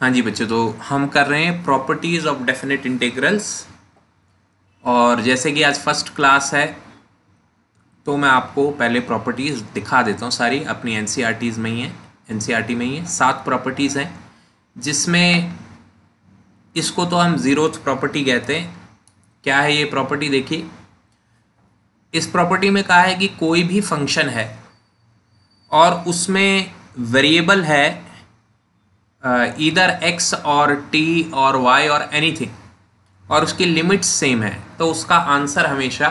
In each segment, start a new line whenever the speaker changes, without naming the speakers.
हाँ जी बच्चों तो हम कर रहे हैं प्रॉपर्टीज़ ऑफ डेफिनेट इंटीग्रल्स और जैसे कि आज फर्स्ट क्लास है तो मैं आपको पहले प्रॉपर्टीज़ दिखा देता हूँ सारी अपनी एन e में ही है एन e में ही है सात प्रॉपर्टीज़ हैं जिसमें इसको तो हम ज़ीरोथ प्रॉपर्टी कहते हैं क्या है ये प्रॉपर्टी देखिए इस प्रॉपर्टी में कहा है कि कोई भी फंक्शन है और उसमें वेरिएबल है इधर एक्स और टी और वाई और एनीथिंग और उसकी लिमिट्स सेम है तो उसका आंसर हमेशा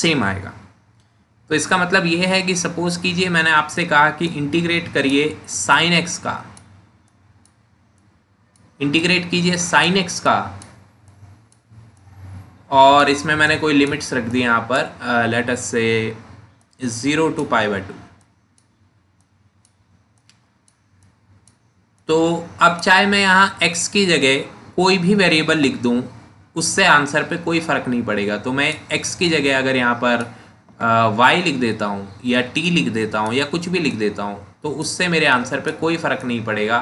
सेम आएगा तो इसका मतलब यह है कि सपोज़ कीजिए मैंने आपसे कहा कि इंटीग्रेट करिए साइन एक्स का इंटीग्रेट कीजिए साइन एक्स का और इसमें मैंने कोई लिमिट्स रख दी यहाँ पर let's say zero to pi by two तो अब चाहे मैं यहाँ एक्स की जगह कोई भी वेरिएबल लिख दूँ उससे आंसर पे कोई फ़र्क नहीं पड़ेगा तो मैं एक्स की जगह अगर यहाँ पर वाई लिख देता हूँ या टी लिख देता हूँ या कुछ भी लिख देता हूँ तो उससे मेरे आंसर पे कोई फ़र्क नहीं पड़ेगा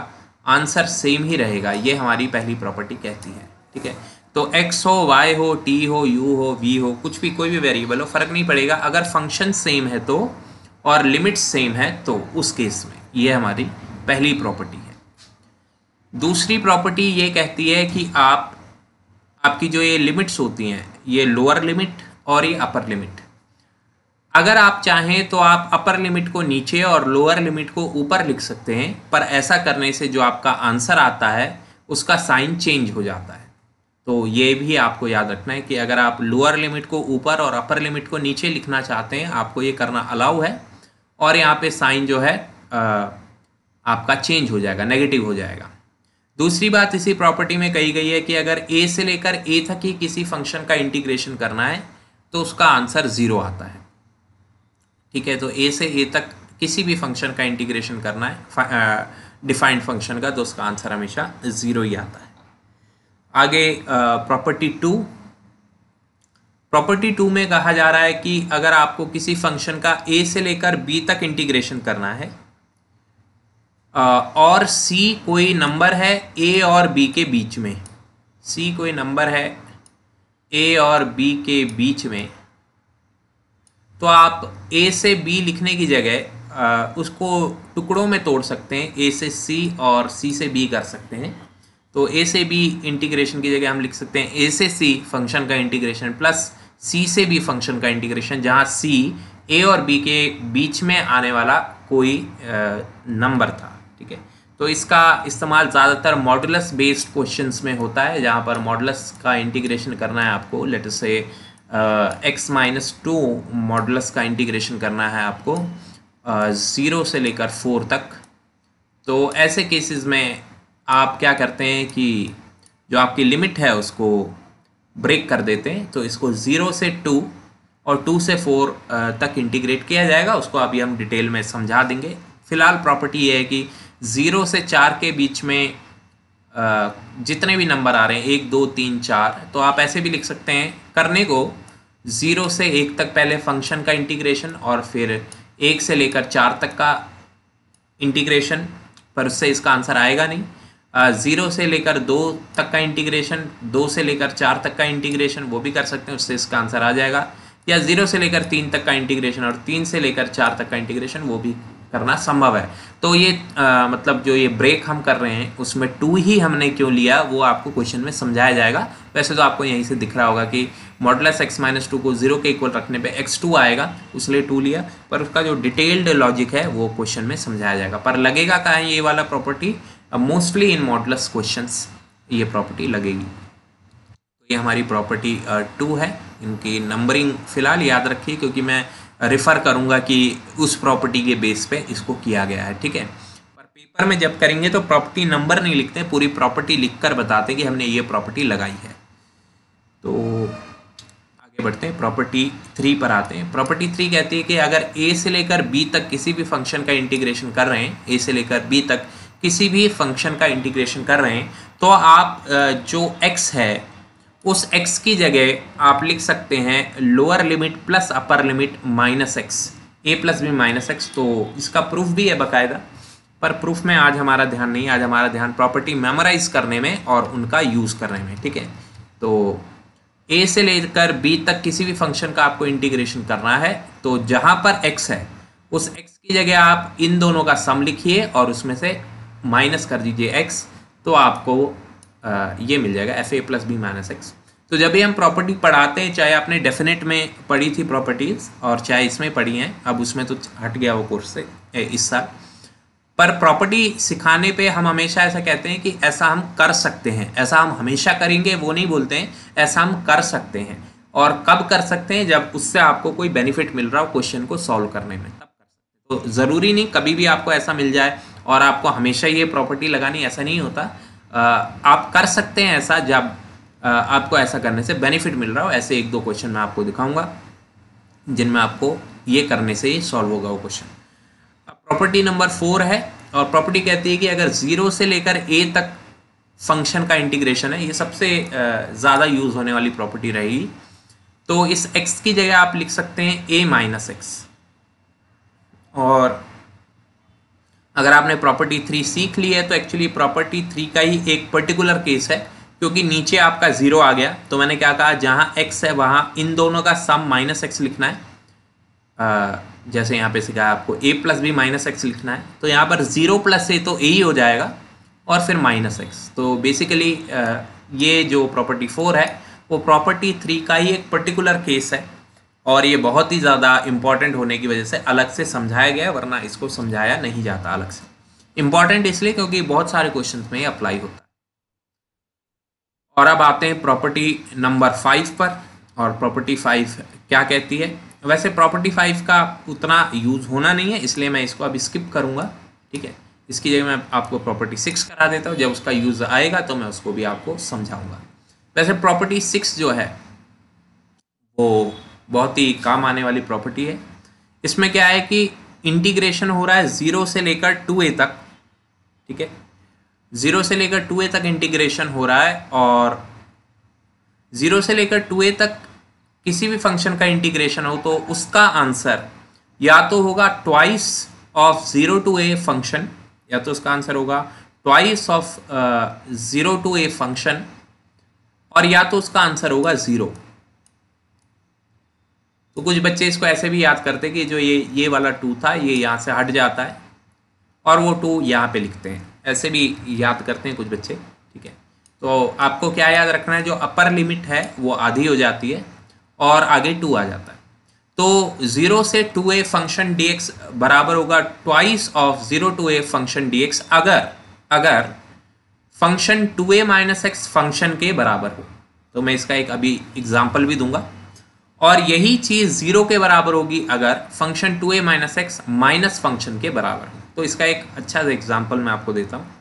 आंसर सेम ही रहेगा ये हमारी पहली प्रॉपर्टी कहती है ठीक है तो एक्स हो वाई हो टी हो यू हो वी हो कुछ भी कोई भी वेरिएबल हो फ़र्क नहीं पड़ेगा अगर फंक्शन सेम है तो और लिमिट सेम है तो उस केस में ये हमारी पहली प्रॉपर्टी दूसरी प्रॉपर्टी ये कहती है कि आप आपकी जो ये लिमिट्स होती हैं ये लोअर लिमिट और ये अपर लिमिट अगर आप चाहें तो आप अपर लिमिट को नीचे और लोअर लिमिट को ऊपर लिख सकते हैं पर ऐसा करने से जो आपका आंसर आता है उसका साइन चेंज हो जाता है तो ये भी आपको याद रखना है कि अगर आप लोअर लिमिट को ऊपर और अपर लिमिट को नीचे लिखना चाहते हैं आपको ये करना अलाउ है और यहाँ पे साइन जो है आ, आपका चेंज हो जाएगा नेगेटिव हो जाएगा दूसरी बात इसी प्रॉपर्टी में कही गई है कि अगर ए से लेकर ए तक ही किसी फंक्शन का इंटीग्रेशन करना है तो उसका आंसर ज़ीरो आता है ठीक है तो ए से ए तक किसी भी फंक्शन का इंटीग्रेशन करना है डिफाइंड फंक्शन का तो उसका आंसर हमेशा ज़ीरो ही आता है आगे प्रॉपर्टी टू प्रॉपर्टी टू में कहा जा रहा है कि अगर आपको किसी फंक्शन का ए से लेकर बी तक इंटीग्रेशन करना है और सी कोई नंबर है ए और बी के बीच में सी कोई नंबर है ए और बी के बीच में तो आप ए से बी लिखने की जगह उसको टुकड़ों में तोड़ सकते हैं ए से सी और सी से बी कर सकते हैं तो ए से बी इंटीग्रेशन की जगह हम लिख सकते हैं ए से सी फंक्शन का इंटीग्रेशन प्लस सी से बी फंक्शन का इंटीग्रेशन जहाँ सी ए और बी के बीच में आने वाला कोई नंबर था ठीक है तो इसका इस्तेमाल ज़्यादातर मॉडलस बेस्ड क्वेश्चंस में होता है जहाँ पर मॉडलस का इंटीग्रेशन करना है आपको let say x minus two modulus का इंटीग्रेशन करना है आपको ज़ीरो uh, से लेकर फोर तक तो ऐसे केसेस में आप क्या करते हैं कि जो आपकी लिमिट है उसको ब्रेक कर देते हैं तो इसको ज़ीरो से टू और टू से फोर uh, तक इंटीग्रेट किया जाएगा उसको अभी हम डिटेल में समझा देंगे फ़िलहाल प्रॉपर्टी ये है कि ज़ीरो से चार के बीच में जितने भी नंबर आ रहे हैं एक दो तीन चार तो आप ऐसे भी लिख सकते हैं करने को ज़ीरो से एक तक पहले फंक्शन का इंटीग्रेशन और फिर एक से लेकर चार तक का इंटीग्रेशन पर उससे इसका आंसर आएगा नहीं ज़ीरो से लेकर दो तक का इंटीग्रेशन दो से लेकर चार तक का इंटीग्रेशन वो भी कर सकते हैं उससे इसका आंसर आ जाएगा या ज़ीरो से लेकर तीन तक का इंटीग्रेशन और तीन से लेकर चार तक का इंटीग्रेशन वो भी करना संभव है तो ये आ, मतलब जो ये ब्रेक हम कर रहे हैं उसमें टू ही हमने क्यों लिया वो आपको क्वेश्चन में समझाया जाएगा वैसे तो आपको यहीं से दिख रहा होगा कि मॉडलस एक्स माइनस टू को जीरो के इक्वल रखने पे एक्स टू आएगा उसलिए टू लिया पर उसका जो डिटेल्ड लॉजिक है वो क्वेश्चन में समझाया जाएगा पर लगेगा कहाँ ये वाला property mostly in modulus question ये प्रॉपर्टी लगेगी तो ये हमारी प्रॉपर्टी टू है इनकी नंबरिंग फ़िलहाल याद रखिए क्योंकि मैं रेफ़र करूँगा कि उस प्रॉपर्टी के बेस पे इसको किया गया है ठीक है पर पेपर में जब करेंगे तो प्रॉपर्टी नंबर नहीं लिखते पूरी प्रॉपर्टी लिख कर बताते हैं कि हमने ये प्रॉपर्टी लगाई है तो आगे बढ़ते हैं प्रॉपर्टी थ्री पर आते हैं प्रॉपर्टी थ्री कहती है कि अगर ए से लेकर बी तक किसी भी फंक्शन का इंटीग्रेशन कर रहे हैं ए से लेकर बी तक किसी भी फंक्शन का इंटीग्रेशन कर रहे हैं तो आप जो एक्स है उस एक्स की जगह आप लिख सकते हैं lower limit plus upper limit minus x a plus b minus x तो इसका प्रूफ भी है बाकायदा पर प्रूफ में आज हमारा ध्यान नहीं आज हमारा ध्यान प्रॉपर्टी मेमोराइज करने में और उनका यूज़ करने में ठीक है तो ए से लेकर बी तक किसी भी फंक्शन का आपको इंटीग्रेशन करना है तो जहाँ पर एक्स है उस एक्स की जगह आप इन दोनों का सम लिखिए और उसमें से माइनस कर दीजिए एक्स तो आपको ये मिल जाएगा f a plus b minus x तो जब भी हम प्रॉपर्टी पढ़ाते हैं चाहे आपने डेफिनेट में पढ़ी थी प्रॉपर्टीज़ और चाहे इसमें पढ़ी हैं अब उसमें तो हट गया वो कोर्स से इस साल पर प्रॉपर्टी सिखाने पे हम हमेशा ऐसा कहते हैं कि ऐसा हम कर सकते हैं ऐसा हम हमेशा करेंगे वो नहीं बोलते हैं ऐसा हम कर सकते हैं और कब कर सकते हैं जब उससे आपको कोई बेनिफिट मिल रहा हो क्वेश्चन को सॉल्व करने में तो ज़रूरी नहीं कभी भी आपको ऐसा मिल जाए और आपको हमेशा ये प्रॉपर्टी लगानी ऐसा नहीं होता आप कर सकते हैं ऐसा जब आपको ऐसा करने से बेनिफिट मिल रहा हो ऐसे एक दो क्वेश्चन मैं आपको दिखाऊंगा जिनमें आपको ये करने से ही सॉल्व होगा वो क्वेश्चन प्रॉपर्टी नंबर फोर है और प्रॉपर्टी कहती है कि अगर ज़ीरो से लेकर ए तक फंक्शन का इंटीग्रेशन है ये सबसे ज़्यादा यूज़ होने वाली प्रॉपर्टी रहेगी तो इस एक्स की जगह आप लिख सकते हैं ए माइनस एक्स और अगर आपने प्रॉपर्टी थ्री सीख ली है तो एक्चुअली प्रॉपर्टी थ्री का ही एक पर्टिकुलर केस है क्योंकि नीचे आपका जीरो आ गया तो मैंने क्या कहा जहाँ एक्स है वहाँ इन दोनों का सम माइनस एक्स लिखना है आ, जैसे यहाँ पे सिखाया आपको a plus b minus x लिखना है तो यहाँ पर ज़ीरो प्लस ए तो ए ही हो जाएगा और फिर माइनस एक्स तो बेसिकली ये जो प्रॉपर्टी फोर है वो प्रॉपर्टी थ्री का ही एक पर्टिकुलर केस है और ये बहुत ही ज़्यादा इम्पॉर्टेंट होने की वजह से अलग से समझाया गया वरना इसको समझाया नहीं जाता अलग से इम्पॉर्टेंट इसलिए क्योंकि बहुत सारे क्वेश्चन में अप्लाई होता है और अब आते हैं प्रॉपर्टी नंबर फाइव पर और प्रॉपर्टी फाइव क्या कहती है वैसे प्रॉपर्टी फाइव का उतना यूज़ होना नहीं है इसलिए मैं इसको अब स्किप करूँगा ठीक है इसकी जगह मैं आपको प्रॉपर्टी सिक्स करा देता हूँ जब उसका यूज़ आएगा तो मैं उसको भी आपको समझाऊँगा वैसे प्रॉपर्टी सिक्स जो है वो बहुत ही काम आने वाली प्रॉपर्टी है इसमें क्या है कि इंटीग्रेशन हो रहा है ज़ीरो से लेकर टू ए तक ठीक है ज़ीरो से लेकर टू ए तक इंटीग्रेशन हो रहा है और ज़ीरो से लेकर टू ए तक किसी भी फंक्शन का इंटीग्रेशन हो तो उसका आंसर या तो होगा twice of zero to a function या तो उसका आंसर होगा twice of zero to a function और या तो उसका आंसर होगा ज़ीरो तो कुछ बच्चे इसको ऐसे भी याद करते कि जो ये ये वाला टू था ये यहाँ से हट जाता है और वो टू यहाँ पे लिखते हैं ऐसे भी याद करते हैं कुछ बच्चे ठीक है तो आपको क्या याद रखना है जो अपर लिमिट है वो आधी हो जाती है और आगे टू आ जाता है तो ज़ीरो से two a function d x बराबर होगा twice of zero to a function d x अगर अगर function two a minus x function के बराबर हो तो मैं इसका एक अभी एग्जाम्पल भी दूंगा और यही चीज़ ज़ीरो के बराबर होगी अगर function two a minus x minus function के बराबर हो तो इसका एक अच्छा एग्जाम्पल मैं आपको देता हूँ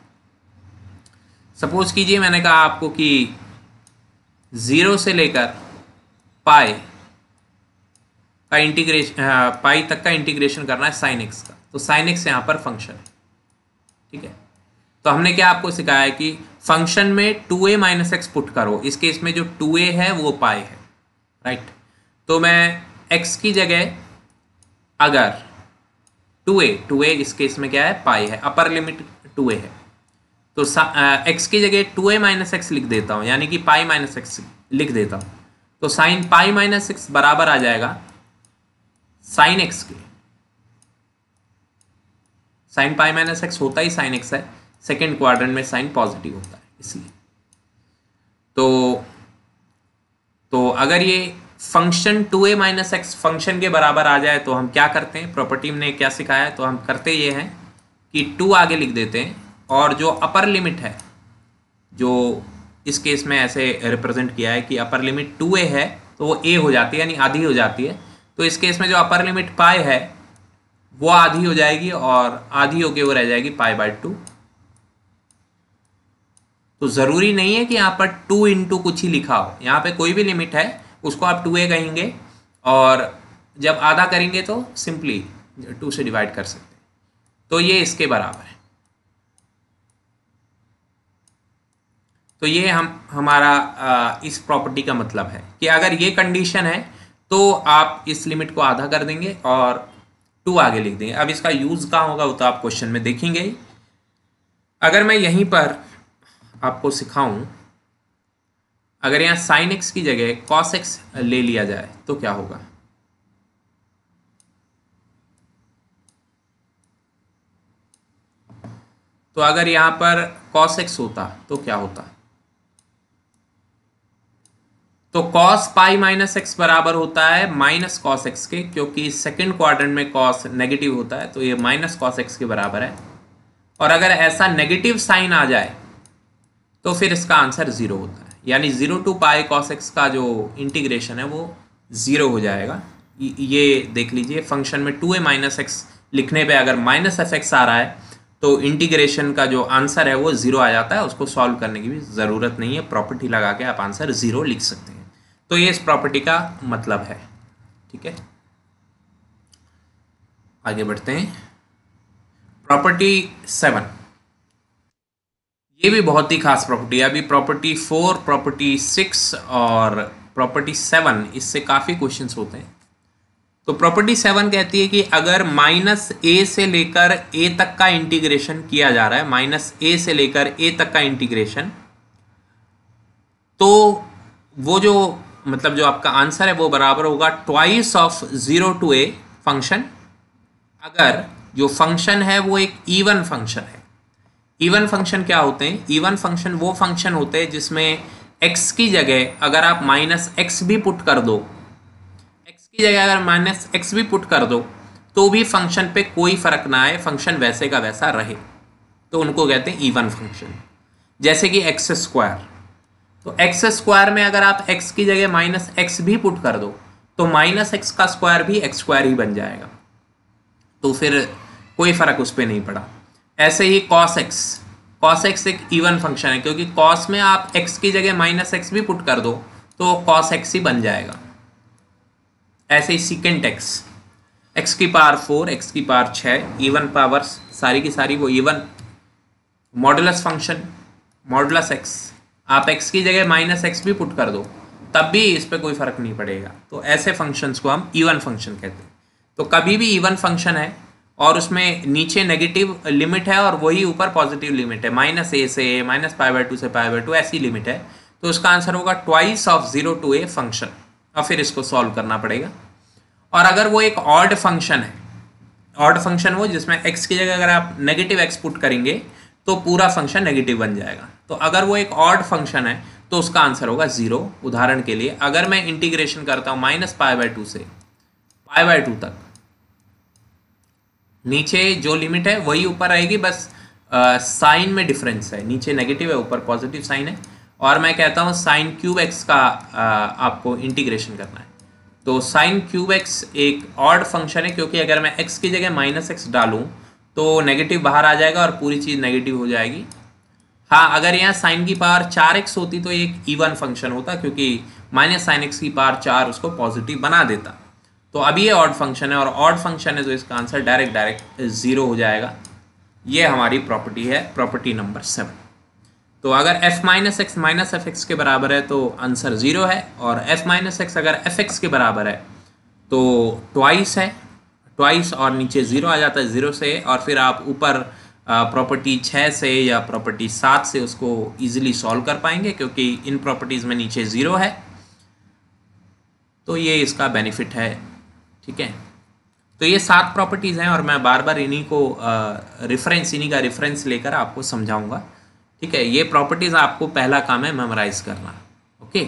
सपोज कीजिए मैंने कहा आपको कि ज़ीरो से लेकर पाए का इंटीग्रेशन पाई हाँ, तक का इंटीग्रेशन करना है साइन एक्स का तो साइन एक्स यहाँ पर फंक्शन है ठीक है तो हमने क्या आपको सिखाया है कि फंक्शन में two a minus x put करो इस केस में जो टू ए है वो पाए है राइट right? तो मैं एक्स की जगह अगर टू ए टू ए इस केस में क्या है पाई है अपर लिमिट टू ए है तो एक्स की जगह टू ए माइनस एक्स लिख देता हूँ यानी कि पाई माइनस एक्स लिख देता हूँ तो साइन पाई माइनस एक्स बराबर आ जाएगा साइन एक्स के साइन पाई माइनस एक्स होता ही साइन एक्स है सेकेंड क्वार्टर में साइन पॉजिटिव होता है इसलिए तो तो अगर ये function two a minus x function के बराबर आ जाए तो हम क्या करते हैं प्रॉपर्टी ने क्या सिखाया है तो हम करते ये हैं कि टू आगे लिख देते हैं और जो अपर लिमिट है जो इस केस में ऐसे रिप्रेजेंट किया है कि अपर लिमिट टू ए है तो वो ए हो जाती है यानी आधी हो जाती है तो इस केस में जो अपर लिमिट पाए है वो आधी हो जाएगी और आधी होके वो रह जाएगी पाए बाय टू तो ज़रूरी नहीं है कि यहाँ पर टू इंटू कुछ ही लिखा हो यहाँ पे कोई भी लिमिट है उसको आप टू ए कहेंगे और जब आधा करेंगे तो सिंपली टू से डिवाइड कर सकते हैं तो ये इसके बराबर है तो ये हम हमारा आ, इस प्रॉपर्टी का मतलब है कि अगर ये कंडीशन है तो आप इस लिमिट को आधा कर देंगे और टू आगे लिख देंगे अब इसका यूज़ कहाँ होगा वो तो आप क्वेश्चन में देखेंगे अगर मैं यहीं पर आपको सिखाऊं अगर यहाँ साइन एक्स की जगह कॉस एक्स ले लिया जाए तो क्या होगा तो अगर यहाँ पर कॉस एक्स होता तो क्या होता तो कॉस पाई माइनस एक्स बराबर होता है माइनस कॉस एक्स के क्योंकि सेकंड क्वाड्रेंट में कॉस नेगेटिव होता है तो ये माइनस कॉस एक्स के बराबर है और अगर ऐसा नेगेटिव साइन आ जाए तो फिर इसका आंसर ज़ीरो होता है यानी zero to pi cos x का जो इंटीग्रेशन है वो ज़ीरो हो जाएगा ये देख लीजिए फंक्शन में टू ए माइनस एक्स लिखने पे अगर माइनस एफ एक्स आ रहा है तो इंटीग्रेशन का जो आंसर है वो ज़ीरो आ जाता है उसको सॉल्व करने की भी ज़रूरत नहीं है प्रॉपर्टी लगा के आप आंसर ज़ीरो लिख सकते हैं तो ये इस प्रॉपर्टी का मतलब है ठीक है आगे बढ़ते हैं प्रॉपर्टी सेवन ये भी बहुत ही खास प्रॉपर्टी है अभी प्रॉपर्टी फोर प्रॉपर्टी सिक्स और प्रॉपर्टी सेवन इससे काफ़ी क्वेश्चन होते हैं तो प्रॉपर्टी सेवन कहती है कि अगर माइनस ए से लेकर ए तक का इंटीग्रेशन किया जा रहा है माइनस ए से लेकर ए तक का इंटीग्रेशन तो वो जो मतलब जो आपका आंसर है वो बराबर होगा twice of zero to a function अगर जो फंक्शन है वो एक ईवन फंक्शन है इवन फंक्शन क्या होते हैं इवन फंक्शन वो फंक्शन होते हैं जिसमें एक्स की जगह अगर आप माइनस एक्स भी पुट कर दो एक्स की जगह अगर माइनस एक्स भी पुट कर दो तो भी फंक्शन पे कोई फ़र्क ना आए फंक्शन वैसे का वैसा रहे तो उनको कहते हैं इवन फंक्शन जैसे कि एक्स स्क्वायर तो एक्स स्क्वायर में अगर आप एक्स की जगह माइनस एक्स भी पुट कर दो तो माइनस एक्स का स्क्वायर भी एक्स स्क्वायर ही बन जाएगा तो फिर कोई फ़र्क उस पर नहीं पड़ा ऐसे ही कॉस एक्स कॉस एक्स एक इवन फंक्शन है क्योंकि कॉस में आप एक्स की जगह माइनस एक्स भी पुट कर दो तो कॉस एक्स ही बन जाएगा ऐसे ही सिकेंट एक्स एक्स की पावर फोर एक्स की पावर छः इवन पावर्स सारी की सारी वो even modulus function modulus x आप एक्स की जगह माइनस एक्स भी पुट कर दो तब भी इस पर कोई फ़र्क नहीं पड़ेगा तो ऐसे फंक्शंस को हम इवन फंक्शन कहते हैं तो कभी भी इवन फंक्शन है और उसमें नीचे नेगेटिव लिमिट है और वही ऊपर पॉजिटिव लिमिट है माइनस ए से a minus pi by two से पाई बाई टू ऐसी लिमिट है तो उसका आंसर होगा twice of zero to a function और फिर इसको सॉल्व करना पड़ेगा और अगर वो एक ऑर्ड फंक्शन है ऑर्ड फंक्शन वो जिसमें एक्स की जगह अगर आप नेगेटिव एक्स पुट करेंगे तो पूरा फंक्शन नेगेटिव बन जाएगा तो अगर वो एक ऑर्ड फंक्शन है तो उसका आंसर होगा ज़ीरो उदाहरण के लिए अगर मैं इंटीग्रेशन करता हूँ माइनस पाई बाई टू से पाई बाई टू तक नीचे जो लिमिट है वही ऊपर आएगी बस साइन में डिफरेंस है नीचे नेगेटिव है ऊपर पॉजिटिव साइन है और मैं कहता हूँ साइन क्यूब एक्स का आ, आपको इंटीग्रेशन करना है तो साइन क्यूब एक्स एक ऑड फंक्शन है क्योंकि अगर मैं एक्स की जगह माइनस एक्स डालूँ तो नेगेटिव बाहर आ जाएगा और पूरी चीज़ नेगेटिव हो जाएगी हाँ अगर यहाँ साइन की पावर चार एक्स होती तो एक ईवन फंक्शन होता क्योंकि माइनस साइन एक्स की पावर चार उसको पॉजिटिव बना देता तो अब ये ऑड फंक्शन है और ऑड फंक्शन है तो इसका आंसर डायरेक्ट डायरेक्ट ज़ीरो हो जाएगा ये हमारी प्रॉपर्टी है प्रॉपर्टी नंबर सेवन तो अगर f minus x minus f x के बराबर है तो आंसर ज़ीरो है और f माइनस एक्स अगर एफ एक्स के बराबर है तो ट्वाइस है ट्वाइस और नीचे ज़ीरो आ जाता है ज़ीरो से और फिर आप ऊपर प्रॉपर्टी छः से या प्रॉपर्टी सात से उसको ईजिली सॉल्व कर पाएंगे क्योंकि इन प्रॉपर्टीज़ में नीचे ज़ीरो है तो ये इसका बेनिफिट है ठीक है तो ये सात प्रॉपर्टीज़ हैं और मैं बार बार इन्हीं को रेफरेंस इन्हीं का रेफरेंस लेकर आपको समझाऊंगा ठीक है ये प्रॉपर्टीज़ आपको पहला काम है मेमोराइज करना ओके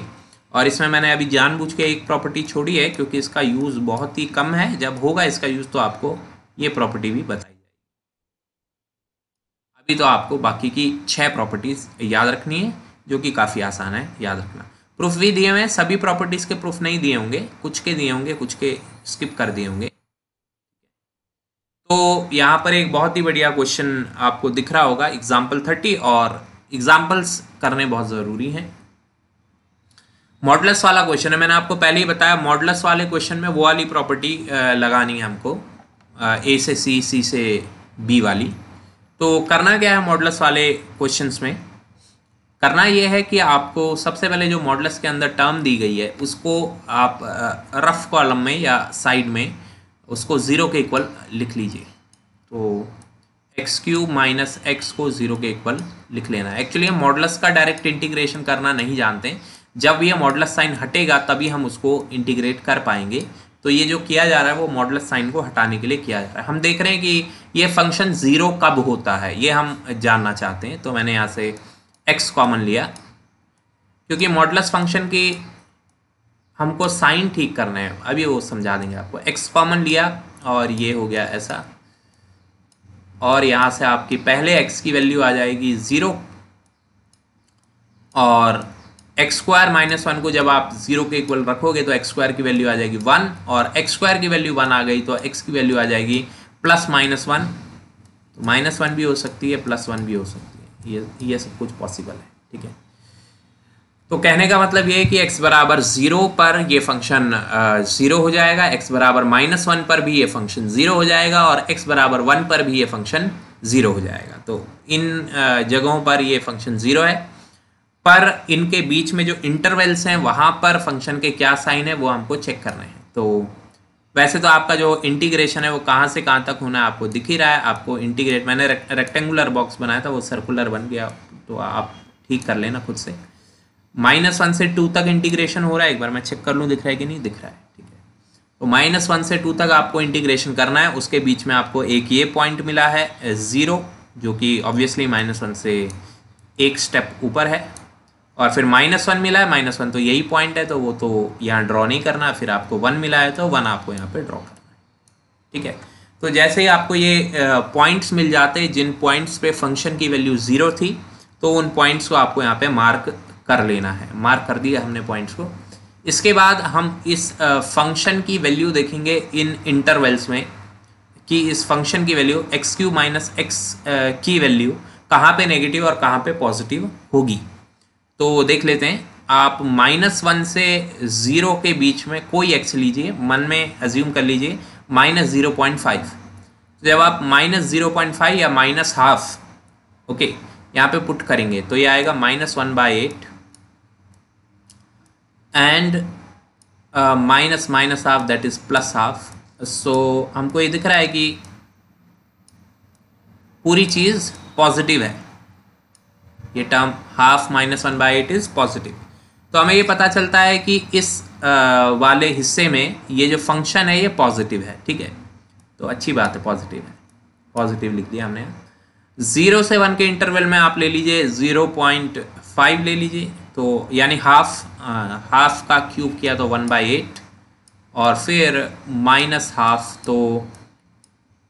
और इसमें मैंने अभी जानबूझ के एक प्रॉपर्टी छोड़ी है क्योंकि इसका यूज़ बहुत ही कम है जब होगा इसका यूज़ तो आपको ये प्रॉपर्टी भी बताई जाएगी अभी तो आपको बाकी की छः प्रॉपर्टीज़ याद रखनी है जो कि काफ़ी आसान है याद रखना प्रूफ भी दिए हुए हैं सभी प्रॉपर्टीज़ के प्रूफ नहीं दिए होंगे कुछ के दिए होंगे कुछ के स्किप कर दिए होंगे तो यहाँ पर एक बहुत ही बढ़िया क्वेश्चन आपको दिख रहा होगा एग्जाम्पल थर्टी और एग्जाम्पल्स करने बहुत ज़रूरी हैं मॉडलस वाला क्वेश्चन है मैंने आपको पहले ही बताया मॉडलस वाले क्वेश्चन में वो वाली प्रॉपर्टी लगानी है हमको ए से सी सी से बी वाली तो करना क्या है मॉडलस वाले क्वेश्चंस में करना यह है कि आपको सबसे पहले जो मॉडल्स के अंदर टर्म दी गई है उसको आप रफ़ कॉलम में या साइड में उसको ज़ीरो के इक्वल लिख लीजिए तो एक्स क्यू माइनस एक्स को ज़ीरो के इक्वल लिख लेना है एक्चुअली हम मॉडल्स का डायरेक्ट इंटीग्रेशन करना नहीं जानते जब ये मॉडल्स साइन हटेगा तभी हम उसको इंटीग्रेट कर पाएंगे तो ये जो किया जा रहा है वो मॉडल्स साइन को हटाने के लिए किया जा रहा है हम देख रहे हैं कि ये फंक्शन ज़ीरो कब होता है ये हम जानना चाहते हैं तो मैंने यहाँ से एक्स कॉमन लिया क्योंकि मॉडलस फंक्शन की हमको साइन ठीक करना है अभी वो समझा देंगे आपको एक्स कॉमन लिया और ये हो गया ऐसा और यहाँ से आपकी पहले एक्स की वैल्यू आ जाएगी ज़ीरो और एक्स स्क्वायर माइनस वन को जब आप जीरो के इक्वल रखोगे तो एक्स स्क्वायर की वैल्यू आ जाएगी वन और एक्स स्क्वायर की वैल्यू वन आ गई तो एक्स की वैल्यू आ जाएगी प्लस माइनस वन तो माइनस वन भी हो सकती है प्लस वन भी हो सकती है ये ये सब कुछ पॉसिबल है ठीक है तो कहने का मतलब ये है कि x बराबर ज़ीरो पर ये फंक्शन ज़ीरो हो जाएगा x बराबर माइनस वन पर भी ये फंक्शन ज़ीरो हो जाएगा और x बराबर वन पर भी ये फंक्शन ज़ीरो हो जाएगा तो इन जगहों पर ये फंक्शन ज़ीरो है पर इनके बीच में जो इंटरवल्स हैं वहाँ पर फंक्शन के क्या साइन है वो हमको चेक करने हैं तो वैसे तो आपका जो इंटीग्रेशन है वो कहाँ से कहाँ तक होना है आपको दिख ही रहा है आपको इंटीग्रेट मैंने रेक्टेंगुलर बॉक्स बनाया था वो सर्कुलर बन गया तो आप ठीक कर लेना खुद से माइनस वन से टू तक इंटीग्रेशन हो रहा है एक बार मैं चेक कर लूँ दिख रहा है कि नहीं दिख रहा है ठीक है तो माइनस वन से टू तक आपको इंटीग्रेशन करना है उसके बीच में आपको एक ये पॉइंट मिला है ज़ीरो जो कि ऑब्वियसली माइनस वन से एक स्टेप ऊपर है और फिर माइनस वन मिला है माइनस वन तो यही पॉइंट है तो वो तो यहाँ ड्रॉ नहीं करना फिर आपको वन मिला है तो वन आपको यहाँ पे ड्रॉ करना है ठीक है तो जैसे ही आपको ये पॉइंट्स मिल जाते जिन पॉइंट्स पे फंक्शन की वैल्यू ज़ीरो थी तो उन पॉइंट्स को आपको यहाँ पे मार्क कर लेना है मार्क कर दिया हमने पॉइंट्स को इसके बाद हम इस फंक्शन की वैल्यू देखेंगे इन इंटरवल्स में कि इस फंक्शन की value x cube minus x की वैल्यू कहाँ पे नेगेटिव और कहाँ पे पॉजिटिव होगी तो देख लेते हैं आप माइनस वन से ज़ीरो के बीच में कोई एक्स लीजिए मन में अज्यूम कर लीजिए माइनस ज़ीरो पॉइंट फाइव तो जब आप माइनस ज़ीरो पॉइंट फाइव या माइनस हाफ ओके यहाँ पे पुट करेंगे तो ये आएगा minus one by eight and uh, minus minus half that is plus half so हमको ये दिख रहा है कि पूरी चीज़ पॉजिटिव है ये term half minus one by eight is positive तो हमें ये पता चलता है कि इस वाले हिस्से में ये जो फंक्शन है ये पॉजिटिव है ठीक है तो अच्छी बात है पॉजिटिव है पॉजिटिव लिख दिया हमने ज़ीरो से वन के इंटरवल में आप ले लीजिए ज़ीरो पॉइंट फाइव ले लीजिए तो यानी हाफ हाफ का क्यूब किया तो वन बाई एट और फिर माइनस हाफ तो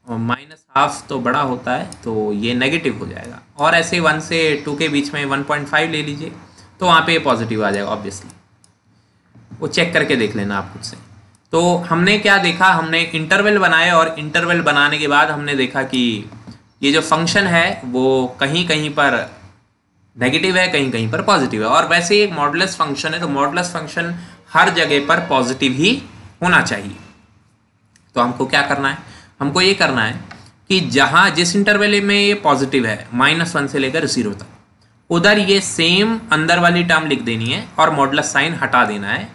माइनस हाफ तो बड़ा होता है तो ये नेगेटिव हो जाएगा और ऐसे वन से टू के बीच में वन पॉइंट फाइव ले लीजिए तो वहाँ पे ये पॉजिटिव आ जाएगा ऑब्वियसली वो चेक करके देख लेना आप खुद से तो हमने क्या देखा हमने इंटरवल बनाए और इंटरवल बनाने के बाद हमने देखा कि ये जो फंक्शन है वो कहीं कहीं पर नेगेटिव है कहीं कहीं पर पॉजिटिव है और वैसे एक मॉडलस फंक्शन है तो मॉडलस फंक्शन हर जगह पर पॉजिटिव ही होना चाहिए तो हमको क्या करना है हमको ये करना है कि जहाँ जिस इंटरवल में ये पॉजिटिव है माइनस वन से लेकर जीरो तक उधर ये सेम अंदर वाली टर्म लिख देनी है और मॉडलस साइन हटा देना है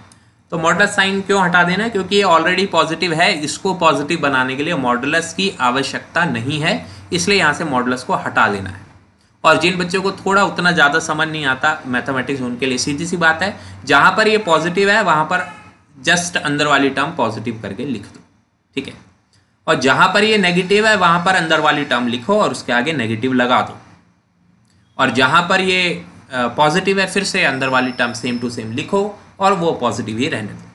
तो मॉडलस साइन क्यों हटा देना है क्योंकि ये ऑलरेडी पॉजिटिव है इसको पॉजिटिव बनाने के लिए मॉडलस की आवश्यकता नहीं है इसलिए यहाँ से मॉडलस को हटा देना है और जिन बच्चों को थोड़ा उतना ज़्यादा समझ नहीं आता मैथमेटिक्स उनके लिए सीधी सी बात है जहाँ पर ये पॉजिटिव है वहाँ पर जस्ट अंदर वाली टर्म पॉजिटिव करके लिख दो ठीक है और जहां पर ये नेगेटिव है वहां पर अंदर वाली टर्म लिखो और उसके आगे नेगेटिव लगा दो और जहां पर ये पॉजिटिव है फिर से अंदर वाली टर्म सेम टू सेम लिखो और वो पॉजिटिव ही रहने दो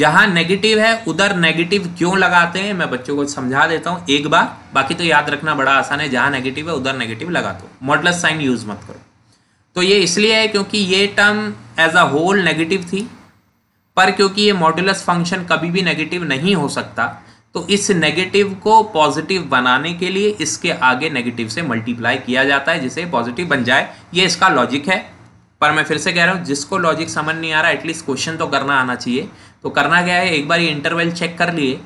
जहाँ नेगेटिव है उधर नेगेटिव क्यों लगाते हैं मैं बच्चों को समझा देता हूँ एक बार बाकी तो याद रखना बड़ा आसान है जहाँ नेगेटिव है उधर नेगेटिव लगा दो मॉडलस साइन यूज़ मत करो तो ये इसलिए है क्योंकि ये term as a whole negative थी पर क्योंकि ये मॉडुलस फंक्शन कभी भी नेगेटिव नहीं हो सकता तो इस नेगेटिव को पॉजिटिव बनाने के लिए इसके आगे नेगेटिव से मल्टीप्लाई किया जाता है जिसे पॉजिटिव बन जाए ये इसका लॉजिक है पर मैं फिर से कह रहा हूँ जिसको लॉजिक समझ नहीं आ रहा एटलीस्ट क्वेश्चन तो करना आना चाहिए तो करना क्या है एक बार ये इंटरवल चेक कर लिए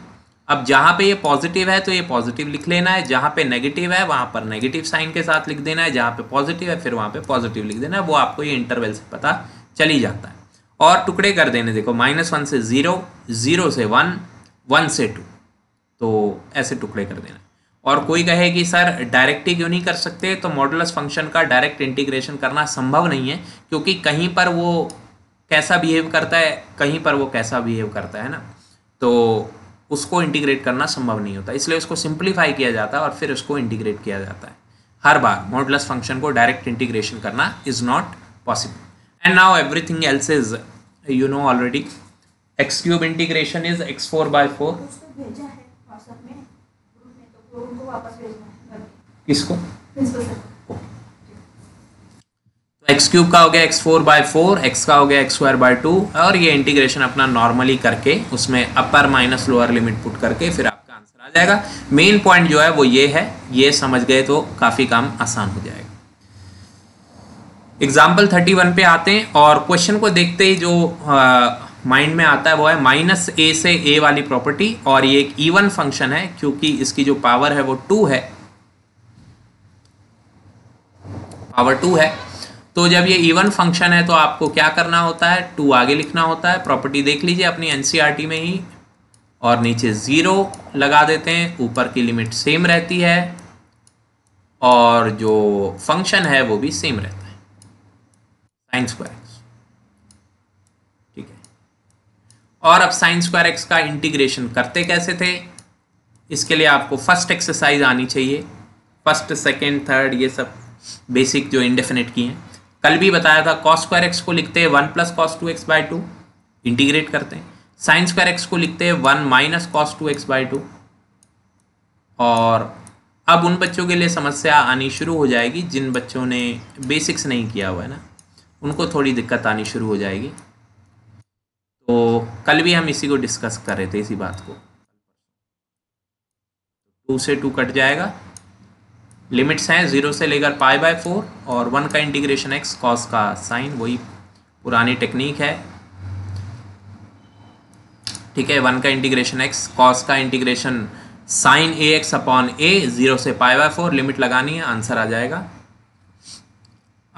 अब जहाँ पे ये पॉजिटिव है तो ये पॉजिटिव लिख लेना है जहाँ पे नेगेटिव है वहाँ पर नेगेटिव साइन के साथ लिख देना है जहाँ पे पॉजिटिव है फिर वहाँ पे पॉजिटिव लिख देना है वो आपको ये इंटरवल से पता चली जाता है और टुकड़े कर देने देखो माइनस वन से ज़ीरो ज़ीरो से वन वन से टू तो ऐसे टुकड़े कर देना और कोई कहे कि सर डायरेक्ट ही क्यों नहीं कर सकते तो मॉडुलस फंक्शन का डायरेक्ट इंटीग्रेशन करना संभव नहीं है क्योंकि कहीं पर वो कैसा बिहेव करता है कहीं पर वो कैसा बिहेव करता है ना तो उसको इंटीग्रेट करना संभव नहीं होता इसलिए उसको सिंप्लीफाई किया जाता है और फिर उसको इंटीग्रेट किया जाता है हर बार मॉडुलस फंक्शन को डायरेक्ट इंटीग्रेशन करना is not possible and now everything else is you know already x cube integration is x four by four तो किसको एक्स क्यूब तो का हो गया x four by four x का हो गया एक्स स्क्वायर बाय टू और ये इंटीग्रेशन अपना नॉर्मली करके उसमें upper minus lower limit put करके फिर आपका आंसर आ जाएगा मेन पॉइंट जो है वो ये है ये समझ गए तो काफ़ी काम आसान हो जाएगा एग्जाम्पल थर्टी वन पे आते हैं और क्वेश्चन को देखते ही जो हाँ, माइंड में आता है वो है माइनस ए से ए वाली प्रॉपर्टी और ये एक इवन फंक्शन है क्योंकि इसकी जो पावर है वो टू है पावर टू है तो जब ये इवन फंक्शन है तो आपको क्या करना होता है टू आगे लिखना होता है प्रॉपर्टी देख लीजिए अपनी एनसीईआरटी e में ही और नीचे ज़ीरो लगा देते हैं ऊपर की लिमिट सेम रहती है और जो फंक्शन है वो भी सेम रहता है साइन स्क्वायर और अब साइन स्क्वायर एक्स का इंटीग्रेशन करते कैसे थे इसके लिए आपको फर्स्ट एक्सरसाइज आनी चाहिए फर्स्ट सेकेंड थर्ड ये सब बेसिक जो इंडेफिनेट की हैं कल भी बताया था कॉस स्क्वायर एक्स को लिखते हैं one plus cos two x by two integrate करते हैं साइन स्क्वायर एक्स को लिखते हैं one minus cos two x by two और अब उन बच्चों के लिए समस्या आनी शुरू हो जाएगी जिन बच्चों ने बेसिक्स नहीं किया हुआ है ना उनको थोड़ी दिक्कत आनी शुरू हो जाएगी तो कल भी हम इसी को डिस्कस कर रहे थे इसी बात को टू से टू कट जाएगा लिमिट्स हैं ज़ीरो से लेकर पाई बाय फोर और वन का इंटीग्रेशन एक्स कॉस का साइन वही पुरानी टेक्निक है ठीक है वन का इंटीग्रेशन एक्स कॉस का integration sine a x upon a zero से पाई बाय फोर लिमिट लगानी है आंसर आ जाएगा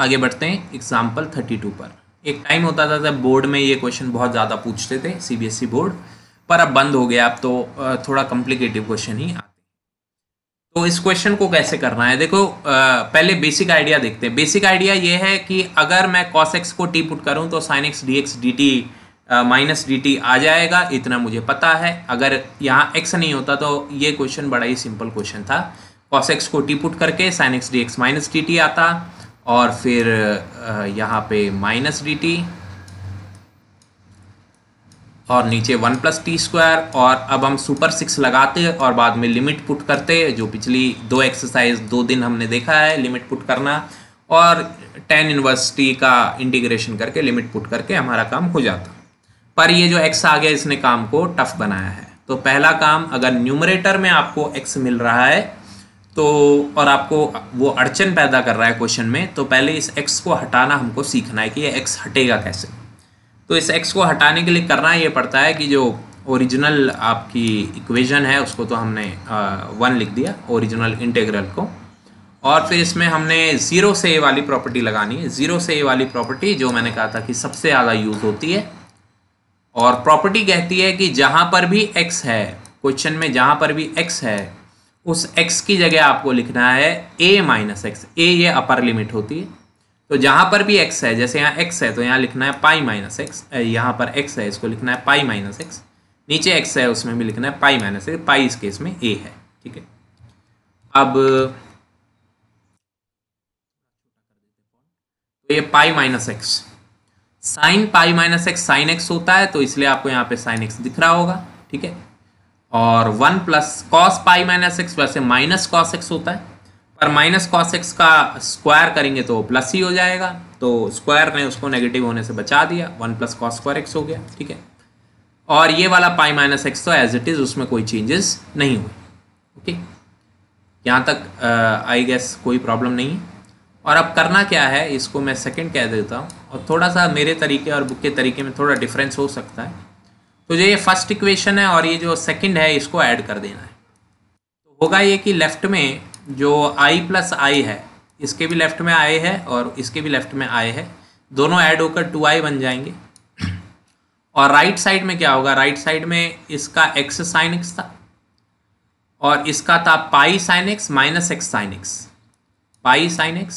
आगे बढ़ते हैं एग्जाम्पल थर्टी टू पर एक टाइम होता था जब बोर्ड में ये क्वेश्चन बहुत ज़्यादा पूछते थे सीबीएसई बोर्ड e पर अब बंद हो गया अब तो थोड़ा कॉम्प्लिकेटिव क्वेश्चन ही आते तो इस क्वेश्चन को कैसे करना है देखो पहले बेसिक आइडिया देखते हैं बेसिक आइडिया ये है कि अगर मैं कॉस एक्स को टी पुट करूँ तो sine x d x d t minus d t आ जाएगा इतना मुझे पता है अगर यहाँ एक्स नहीं होता तो ये क्वेश्चन बड़ा ही सिंपल क्वेश्चन था कॉस एक्स को टी पुट करके sine x d x minus d t आता और फिर यहाँ पे माइनस डी टी और नीचे वन प्लस टी स्क्वायर और अब हम सुपर सिक्स लगाते और बाद में लिमिट पुट करते जो पिछली दो एक्सरसाइज दो दिन हमने देखा है लिमिट पुट करना और टेन यूनिवर्सिटी का इंटीग्रेशन करके लिमिट पुट करके हमारा काम हो जाता पर ये जो एक्स आ गया इसने काम को टफ बनाया है तो पहला काम अगर न्यूमरेटर में आपको एक्स मिल रहा है तो और आपको वो अड़चन पैदा कर रहा है क्वेश्चन में तो पहले इस एक्स को हटाना हमको सीखना है कि ये एक्स हटेगा कैसे तो इस एक्स को हटाने के लिए करना ये पड़ता है कि जो ओरिजिनल आपकी इक्वेशन है उसको तो हमने वन लिख दिया ओरिजिनल इंटेग्रल को और फिर इसमें हमने ज़ीरो से ए वाली प्रॉपर्टी लगानी है ज़ीरो से ए वाली प्रॉपर्टी जो मैंने कहा था कि सबसे ज़्यादा यूज़ होती है और प्रॉपर्टी कहती है कि जहाँ पर भी एक्स है क्वेश्चन में जहाँ पर भी एक्स है उस x की जगह आपको लिखना है a माइनस एक्स ए ये अपर लिमिट होती है तो जहाँ पर भी x है जैसे यहाँ x है तो यहाँ लिखना है पाई माइनस एक्स यहाँ पर x है इसको लिखना है पाई माइनस एक्स नीचे x है उसमें भी लिखना है पाई माइनस एक्स पाई इस केस में a है ठीक है अब तो ये pi minus x sine pi minus x sine x होता है तो इसलिए आपको यहाँ पे साइन एक्स दिख रहा होगा ठीक है और one plus cos pi minus x वैसे माइनस कॉस एक्स होता है पर माइनस कॉस एक्स का स्क्वायर करेंगे तो प्लस ही हो जाएगा तो स्क्वायर ने उसको नेगेटिव होने से बचा दिया one plus cos square x हो गया ठीक है और ये वाला पाई माइनस एक्स तो एज इट इज़ उसमें कोई चेंजेस नहीं हुए ओके यहाँ तक आई uh, गेस कोई प्रॉब्लम नहीं है और अब करना क्या है इसको मैं सेकेंड कह देता हूँ और थोड़ा सा मेरे तरीके और बुक के तरीके में थोड़ा डिफरेंस हो सकता है तो जो ये फर्स्ट इक्वेशन है और ये जो सेकंड है इसको ऐड कर देना है तो होगा ये कि लेफ्ट में जो आई प्लस आई है इसके भी लेफ्ट में आए है और इसके भी लेफ्ट में आए है दोनों ऐड होकर टू आई बन जाएंगे और राइट right साइड में क्या होगा राइट right साइड में इसका एक्स साइन एक्स था और इसका था pi sine x minus x sine x pi sine x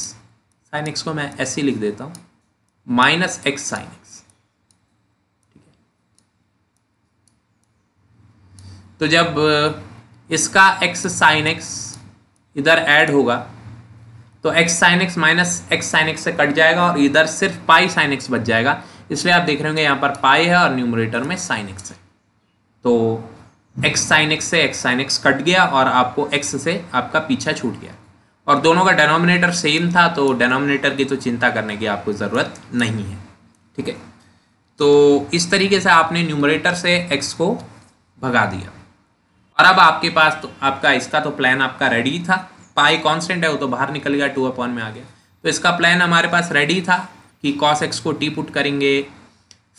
sine x को मैं ऐसे लिख देता हूँ माइनस एक्स साइन तो जब इसका एक्स साइन एक्स इधर ऐड होगा तो x sine x minus x sine x से कट जाएगा और इधर सिर्फ पाई साइन एक्स बच जाएगा इसलिए आप देख रहे होंगे यहाँ पर पाई है और न्यूमरेटर में साइन एक्स है तो एक्स साइन एक्स से एक्स साइन एक्स कट गया और आपको एक्स से आपका पीछा छूट गया और दोनों का डेनोमिनेटर सेम था तो डेनोमिनेटर की तो चिंता करने की आपको ज़रूरत नहीं है ठीक है तो इस तरीके से आपने न्यूमरेटर से एक्स को भगा दिया और अब आपके पास तो आपका इसका तो प्लान आपका रेडी था पाई कांस्टेंट है वो तो बाहर निकल गया टू अपॉन में आ गया तो इसका प्लान हमारे पास रेडी था कि कॉस एक्स को टी पुट करेंगे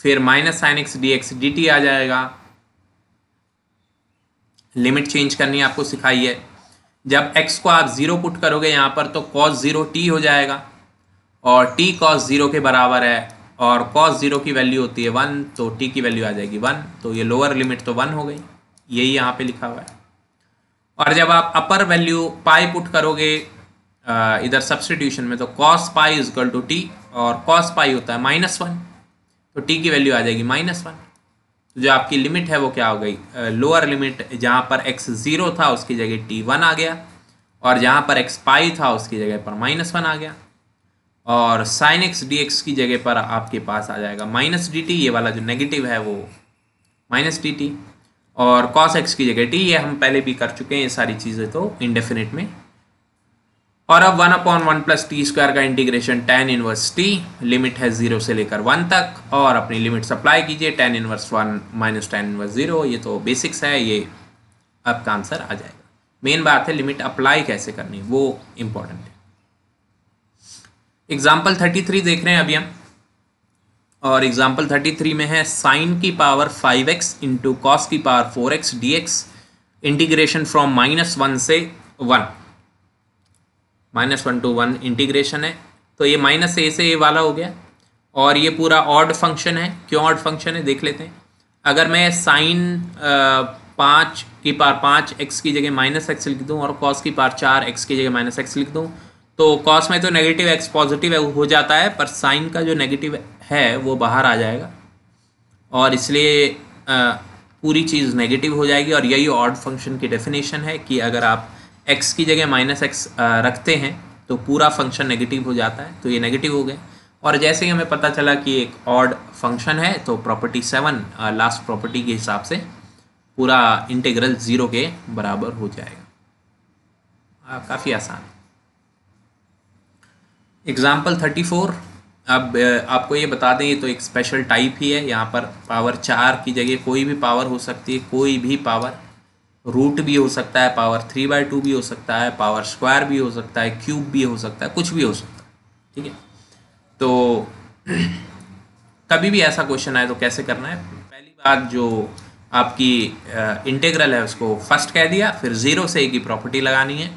फिर minus sine x d x d t आ जाएगा लिमिट चेंज करनी आपको सिखाई है जब एक्स को आप ज़ीरो पुट करोगे यहाँ पर तो कॉस ज़ीरो टी हो जाएगा और टी कॉस ज़ीरो के बराबर है और कॉस ज़ीरो की वैल्यू होती है वन तो टी की वैल्यू आ जाएगी वन तो ये लोअर लिमिट तो वन हो गई यही यहाँ पे लिखा हुआ है और जब आप अपर वैल्यू पाई पुट करोगे इधर सब्सटीट्यूशन में तो cos pi equal to t और कॉस पाई होता है माइनस वन तो टी की वैल्यू आ जाएगी माइनस वन तो जो आपकी लिमिट है वो क्या हो गई लोअर लिमिट जहाँ पर एक्स ज़ीरो था उसकी जगह टी वन आ गया और जहाँ पर एक्स पाई था उसकी जगह पर माइनस वन आ गया और साइन एक्स डी एक्स की जगह पर आपके पास आ जाएगा माइनस डी टी ये वाला जो नेगेटिव है वो माइनस डी टी और कॉस एक्स की जगह टी ये हम पहले भी कर चुके हैं ये सारी चीज़ें तो इंडेफिनिट में और अब one upon one plus t square का integration tan inverse t limit है ज़ीरो से लेकर वन तक और अपनी लिमिट सप्लाई कीजिए tan inverse one minus tan inverse zero ये तो बेसिक्स है ये आपका आंसर आ जाएगा मेन बात है लिमिट अप्लाई कैसे करनी वो इम्पोर्टेंट है एग्जाम्पल थर्टी थ्री देख रहे हैं अभी हम और एग्जाम्पल थर्टी थ्री में है साइन की power five x into cos की power four x d x integration from minus one से one minus one to one integration है तो ये माइनस ए से ए वाला हो गया और ये पूरा ऑड फंक्शन है क्यों ऑड फंक्शन है देख लेते हैं अगर मैं साइन पाँच की पार पाँच एक्स की जगह माइनस एक्स लिख दूँ और कॉस की पार चार एक्स की जगह माइनस एक्स लिख दूँ तो कॉस में तो नेगेटिव एक्स पॉजिटिव हो जाता है पर साइन का जो नेगेटिव है वो बाहर आ जाएगा और इसलिए पूरी चीज़ नेगेटिव हो जाएगी और यही ऑड फंक्शन की डेफिनेशन है कि अगर आप एक्स की जगह माइनस एक्स रखते हैं तो पूरा फंक्शन नेगेटिव हो जाता है तो ये नेगेटिव हो गए और जैसे ही हमें पता चला कि एक ऑड फंक्शन है तो प्रॉपर्टी सेवन लास्ट प्रॉपर्टी के हिसाब से पूरा इंटीग्रल ज़ीरो के बराबर हो जाएगा काफ़ी आसान एग्ज़ाम्पल थर्टी फोर अब आपको ये बता दें ये तो एक स्पेशल टाइप ही है यहाँ पर पावर चार की जगह कोई भी पावर हो सकती है कोई भी पावर रूट भी हो सकता है पावर थ्री बाई टू भी हो सकता है पावर स्क्वायर भी हो सकता है क्यूब भी हो सकता है कुछ भी हो सकता है ठीक है तो कभी भी ऐसा क्वेश्चन आए तो कैसे करना है पहली बात जो आपकी इंटेग्रल है उसको फर्स्ट कह दिया फिर ज़ीरो से एक ही प्रॉपर्टी लगानी है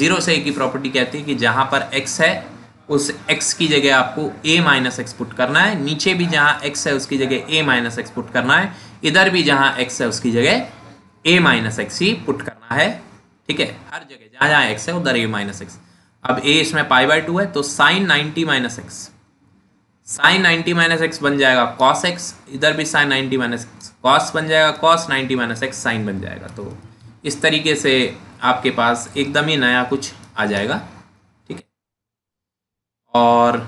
ज़ीरो से एक ही प्रॉपर्टी कहती है कि जहाँ पर एक्स है उस x की जगह आपको a माइनस एक्स पुट करना है नीचे भी जहाँ x है उसकी जगह a माइनस एक्स पुट करना है इधर भी जहाँ x है उसकी जगह a माइनस एक्स ही पुट करना है ठीक है हर जगह जहाँ जहाँ x है उधर a माइनस एक्स अब a इसमें पाई बाई टू है तो sine ninety minus x sine ninety minus x बन जाएगा कॉस एक्स इधर भी साइन नाइन्टी माइनस कॉस बन जाएगा cos ninety minus x sine बन जाएगा तो इस तरीके से आपके पास एकदम ही नया कुछ आ जाएगा और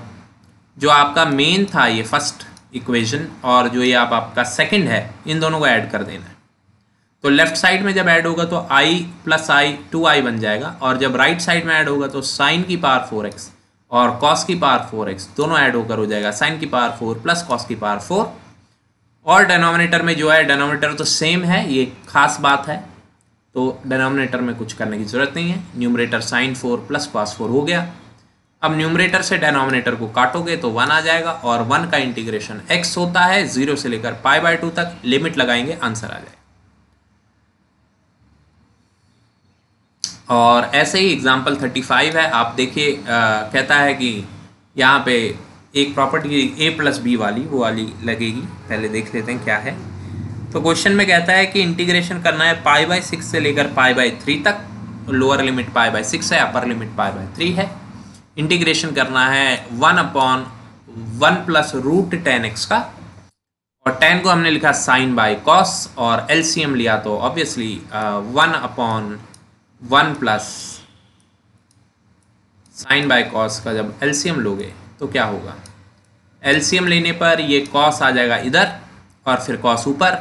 जो आपका मेन था ये फर्स्ट इक्वेशन और जो ये आप आपका सेकंड है इन दोनों को ऐड कर देना है तो लेफ्ट साइड में जब ऐड होगा तो आई प्लस आई टू आई बन जाएगा और जब राइट साइड में ऐड होगा तो साइन की पावर फोर एक्स और कॉस की पावर फोर एक्स दोनों ऐड होकर हो जाएगा साइन की पावर फोर प्लस कॉस की पावर फोर और डेनोमिनेटर में जो है डेनोमिनेटर तो सेम है ये खास बात है तो डेनोमिनेटर में कुछ करने की ज़रूरत नहीं है numerator sine four plus cos four हो गया अब न्यूमरेटर से डेनोमिनेटर को काटोगे तो वन आ जाएगा और वन का इंटीग्रेशन एक्स होता है जीरो से लेकर पाई बाय टू तक लिमिट लगाएंगे आंसर आ जाएगा और ऐसे ही एग्जाम्पल थर्टी फाइव है आप देखिए कहता है कि यहाँ पे एक प्रॉपर्टी ए प्लस बी वाली वो वाली लगेगी पहले देख लेते हैं क्या है तो क्वेश्चन में कहता है कि इंटीग्रेशन करना है पाई बाय सिक्स से लेकर पाई बाय थ्री तक lower limit pi by six है upper limit pi by three है इंटीग्रेशन करना है one upon one plus root tan x का और टेन को हमने लिखा साइन बाय कॉस और एलसीएम लिया तो obviously uh, one upon one plus sine by cos का जब एलसीएम लोगे तो क्या होगा एलसीएम लेने पर ये कॉस आ जाएगा इधर और फिर कॉस ऊपर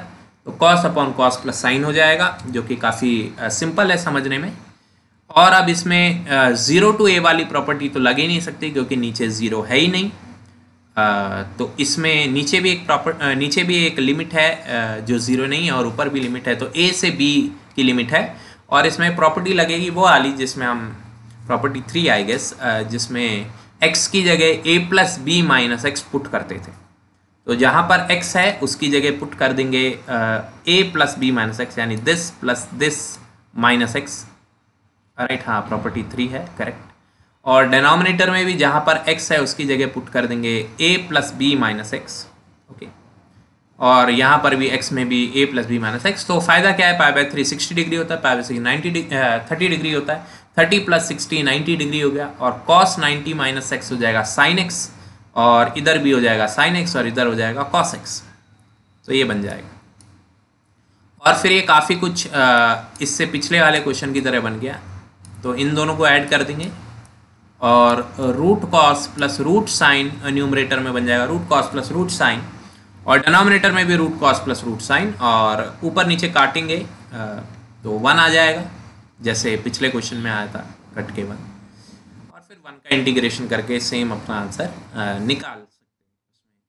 तो cos upon cos plus sine हो जाएगा जो कि काफ़ी सिंपल uh, है समझने में और अब इसमें ज़ीरो टू ए वाली प्रॉपर्टी तो लग ही नहीं सकती क्योंकि नीचे ज़ीरो है ही नहीं तो इसमें नीचे भी एक प्रॉपर नीचे भी एक लिमिट है जो ज़ीरो नहीं है और ऊपर भी लिमिट है तो ए से बी की लिमिट है और इसमें प्रॉपर्टी लगेगी वो आली जिसमें हम प्रॉपर्टी थ्री आई गेस जिसमें एक्स की जगह a plus b minus x put करते थे तो जहाँ पर एक्स है उसकी जगह पुट कर देंगे a plus b minus x यानी this plus this minus x right हाँ प्रॉपर्टी थ्री है करेक्ट और डिनोमिनेटर में भी जहाँ पर एक्स है उसकी जगह पुट कर देंगे a plus b minus x okay और यहाँ पर भी एक्स में भी a plus b minus x तो फ़ायदा क्या है pi by three sixty degree होता है pi by six ninety thirty degree होता है thirty plus sixty ninety degree हो गया और कॉस नाइन्टी माइनस एक्स हो जाएगा साइन एक्स और इधर भी हो जाएगा साइन एक्स और इधर हो जाएगा कॉस एक्स तो ये बन जाएगा और फिर ये काफ़ी कुछ इससे पिछले वाले क्वेश्चन की तरह बन गया तो इन दोनों को ऐड कर देंगे और root cos plus root sine numerator में बन जाएगा root cos plus root sine और डिनोमिनेटर में भी root cos plus root sine और ऊपर नीचे काटेंगे तो वन आ जाएगा जैसे पिछले क्वेश्चन में आया था कट के वन और फिर वन का इंटीग्रेशन करके सेम अपना आंसर निकाल सकते हैं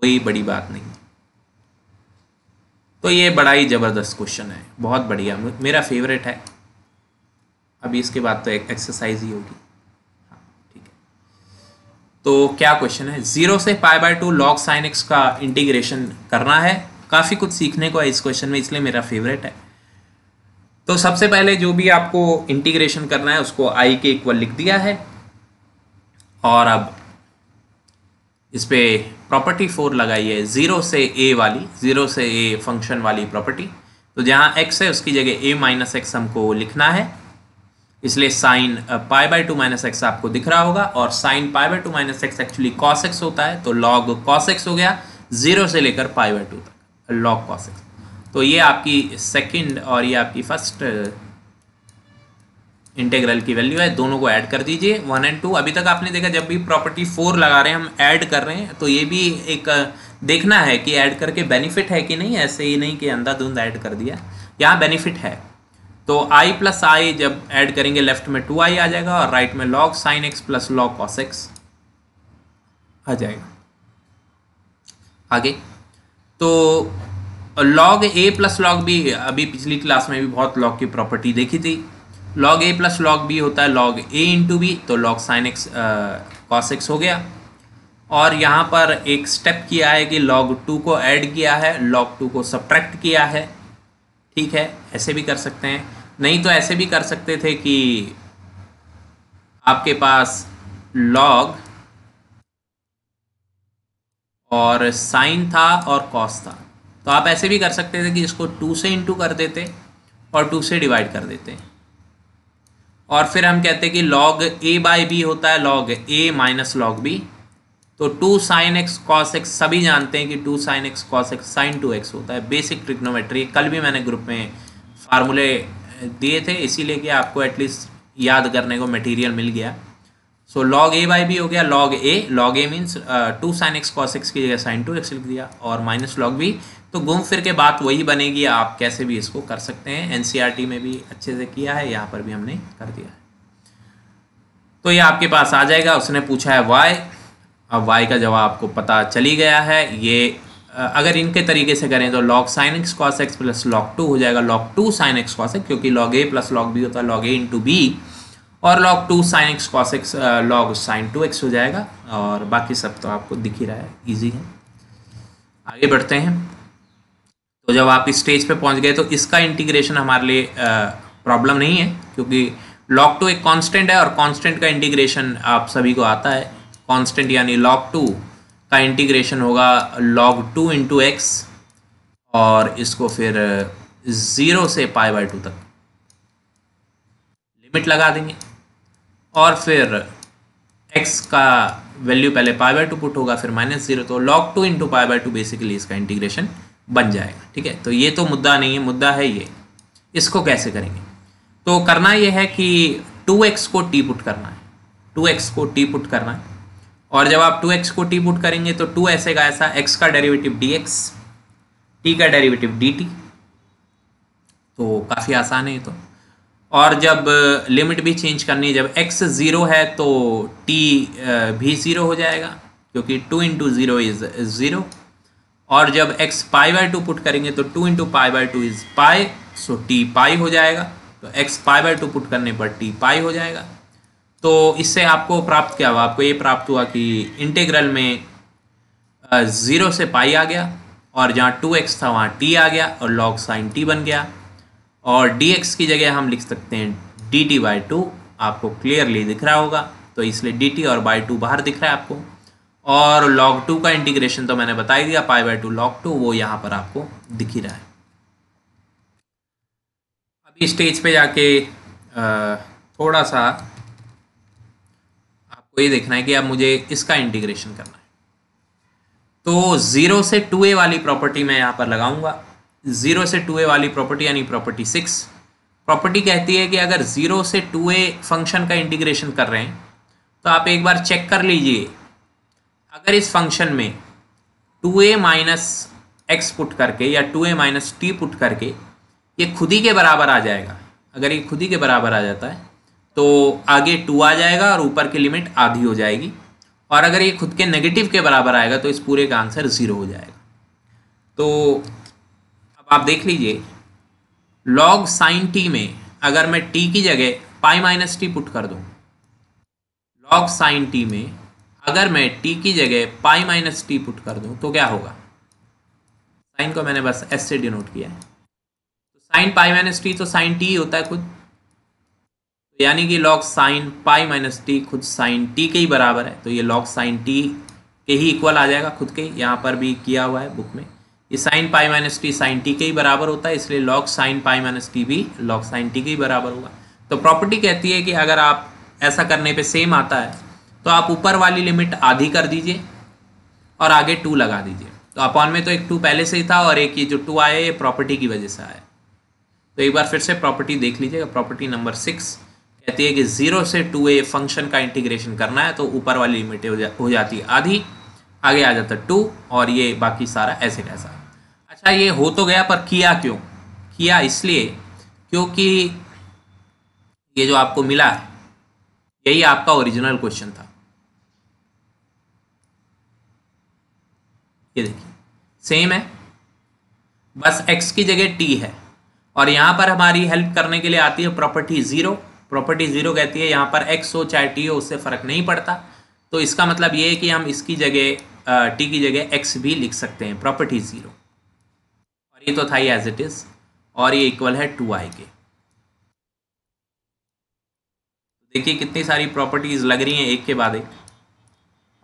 कोई बड़ी बात नहीं तो ये बड़ा ही ज़बरदस्त क्वेश्चन है बहुत बढ़िया मेरा फेवरेट है अभी इसके बाद तो एक एक्सरसाइज ही होगी हाँ, ठीक है तो क्या क्वेश्चन है जीरो से pi by two log sine x का इंटीग्रेशन करना है काफ़ी कुछ सीखने को है इस क्वेश्चन में इसलिए मेरा फेवरेट है तो सबसे पहले जो भी आपको इंटीग्रेशन करना है उसको आई के इक्वल लिख दिया है और अब इस पर प्रॉपर्टी फोर लगाई है ज़ीरो से ए वाली ज़ीरो से ए फंक्शन वाली प्रॉपर्टी तो जहाँ एक्स है उसकी जगह ए माइनस एक्स हमको लिखना है इसलिए sine pi by two minus x आपको दिख रहा होगा और sine pi by two minus x actually cos x होता है तो लॉग कॉस एक्स हो गया जीरो से लेकर पाई बाई टू तक लॉग कॉस एक्स तो ये आपकी सेकंड और ये आपकी फर्स्ट इंटेग्रल की वैल्यू है दोनों को ऐड कर दीजिए वन एंड टू अभी तक आपने देखा जब भी प्रॉपर्टी फोर लगा रहे हैं हम ऐड कर रहे हैं तो ये भी एक देखना है कि ऐड करके बेनिफिट है कि नहीं ऐसे ही नहीं कि अंधाधुंध ऐड कर दिया यहाँ बेनिफिट है तो आई प्लस आई जब ऐड करेंगे लेफ्ट में टू आई आ जाएगा और राइट में log sine x plus log cos x आ जाएगा आगे तो log a plus log b अभी पिछली क्लास में भी बहुत लॉग की प्रॉपर्टी देखी थी log a plus log b होता है लॉग ए इंटू बी तो log sine x cos x हो गया और यहाँ पर एक स्टेप किया है कि लॉग टू को ऐड किया है लॉग टू को सब्ट्रैक्ट किया है ठीक है ऐसे भी कर सकते हैं नहीं तो ऐसे भी कर सकते थे कि आपके पास लॉग और साइन था और कॉस था तो आप ऐसे भी कर सकते थे कि इसको टू से इंटू कर देते और टू से डिवाइड कर देते और फिर हम कहते कि लॉग ए बाई बी होता है log a minus log b तो two sine x cos x सभी जानते हैं कि two sine x cos x sine two x होता है बेसिक ट्रिग्नोमेट्री कल भी मैंने ग्रुप में फार्मूले दिए थे इसीलिए कि आपको एटलीस्ट याद करने को मटेरियल मिल गया सो लॉग ए बाई भी हो गया log a log a means two sine x cos x की जगह साइन टू एक्स लिख दिया और माइनस लॉग भी तो घूम फिर के बात वही बनेगी आप कैसे भी इसको कर सकते हैं एन e में भी अच्छे से किया है यहाँ पर भी हमने कर दिया है तो ये आपके पास आ जाएगा उसने पूछा है वाई अब वाई का जवाब आपको पता चली गया है ये अगर इनके तरीके से करें तो log sine x cos x plus log two हो जाएगा log two sine x cos x क्योंकि log a plus log b होता है लॉग ए इंटू बी और log two sine x cos x log sine two x हो जाएगा और बाकी सब तो आपको दिख ही रहा है ईजी है आगे बढ़ते हैं तो जब आप इस स्टेज पर पहुँच गए तो इसका इंटीग्रेशन हमारे लिए प्रॉब्लम नहीं है क्योंकि लॉग टू एक कॉन्स्टेंट है और कॉन्स्टेंट का इंटीग्रेशन आप सभी को आता है कांस्टेंट यानी लॉग टू का इंटीग्रेशन होगा लॉग टू इंटू एक्स और इसको फिर ज़ीरो से पाई बाई टू तक लिमिट लगा देंगे और फिर एक्स का वैल्यू पहले पाई बाई टू पुट होगा फिर माइनस ज़ीरो तो log two into pi by two basically इसका इंटीग्रेशन बन जाएगा ठीक है तो ये तो मुद्दा नहीं है मुद्दा है ये इसको कैसे करेंगे तो करना ये है कि टू एक्स को टी पुट करना है टू एक्स को टी पुट करना है और जब आप 2x को टी पुट करेंगे तो 2 ऐसे का ऐसा x का डेरिवेटिव dx t का डेरिवेटिव dt तो काफ़ी आसान है तो और जब लिमिट भी चेंज करनी है जब x ज़ीरो है तो t भी ज़ीरो हो जाएगा क्योंकि two into zero is zero और जब x pi by two put करेंगे तो two into pi by two is pi so t pi हो जाएगा तो x pi by two put करने पर t पाई हो जाएगा तो इससे आपको प्राप्त क्या हुआ आपको ये प्राप्त हुआ कि इंटीग्रल में ज़ीरो से पाई आ गया और जहाँ टू एक्स था वहाँ टी आ गया और लॉग साइन टी बन गया और डी एक्स की जगह हम लिख सकते हैं डी टी बाई टू आपको क्लियरली दिख रहा होगा तो इसलिए डी टी और बाई टू बाहर दिख रहा है आपको और लॉग टू का इंटीग्रेशन तो मैंने बता ही दिया pi by two log two वो यहाँ पर आपको दिख ही रहा है अभी स्टेज पे जाके थोड़ा सा आपको ये देखना है कि अब मुझे इसका इंटीग्रेशन करना है तो ज़ीरो से टू ए वाली प्रॉपर्टी मैं यहाँ पर लगाऊंगा ज़ीरो से टू ए वाली प्रॉपर्टी यानी प्रॉपर्टी सिक्स प्रॉपर्टी कहती है कि अगर ज़ीरो से टू ए फंक्शन का इंटीग्रेशन कर रहे हैं तो आप एक बार चेक कर लीजिए अगर इस फंक्शन में two a minus x put करके या two a minus t put करके ये खुद ही के बराबर आ जाएगा अगर ये खुद ही के बराबर आ जाता है तो आगे टू आ जाएगा और ऊपर की लिमिट आधी हो जाएगी और अगर ये खुद के नेगेटिव के बराबर आएगा तो इस पूरे का आंसर ज़ीरो हो जाएगा तो अब आप देख लीजिए लॉग साइन टी में अगर मैं टी की जगह पाई माइनस टी पुट कर दूँ लॉग साइन टी में अगर मैं टी की जगह पाई माइनस टी पुट कर दूँ तो क्या होगा साइन को मैंने बस एस से डिनोट किया है तो साइन पाई माइनस टी तो साइन टी होता है खुद तो यानी कि log sine pi minus t खुद साइन टी के ही बराबर है तो ये लॉग साइन टी के ही इक्वल आ जाएगा खुद के यहाँ पर भी किया हुआ है बुक में ये sine pi minus t sine t के ही बराबर होता है इसलिए log sine pi minus t भी लॉग साइन टी के ही बराबर होगा तो प्रॉपर्टी कहती है कि अगर आप ऐसा करने पे सेम आता है तो आप ऊपर वाली लिमिट आधी कर दीजिए और आगे टू लगा दीजिए तो अपॉन में तो एक टू पहले से ही था और एक ये जो टू आया ये प्रॉपर्टी की वजह से आया तो एक बार फिर से प्रॉपर्टी देख लीजिएगा प्रॉपर्टी नंबर सिक्स कहती है कि ज़ीरो से टू ए फंक्शन का इंटीग्रेशन करना है तो ऊपर वाली लिमिट हो, जाती है आधी आगे आ जाता टू और ये बाकी सारा ऐसे कैसा अच्छा ये हो तो गया पर किया क्यों किया इसलिए क्योंकि ये जो आपको मिला है यही आपका ओरिजिनल क्वेश्चन था ये देखिए सेम है बस एक्स की जगह टी है और यहाँ पर हमारी हेल्प करने के लिए आती है प्रॉपर्टी ज़ीरो प्रॉपर्टी जीरो कहती है यहाँ पर एक्स हो चाहे टी हो उससे फ़र्क नहीं पड़ता तो इसका मतलब ये है कि हम इसकी जगह टी की जगह एक्स भी लिख सकते हैं प्रॉपर्टी ज़ीरो और ये तो था ही एज इट इज़ और ये इक्वल है टू आई के देखिए कितनी सारी प्रॉपर्टीज़ लग रही हैं एक के बाद एक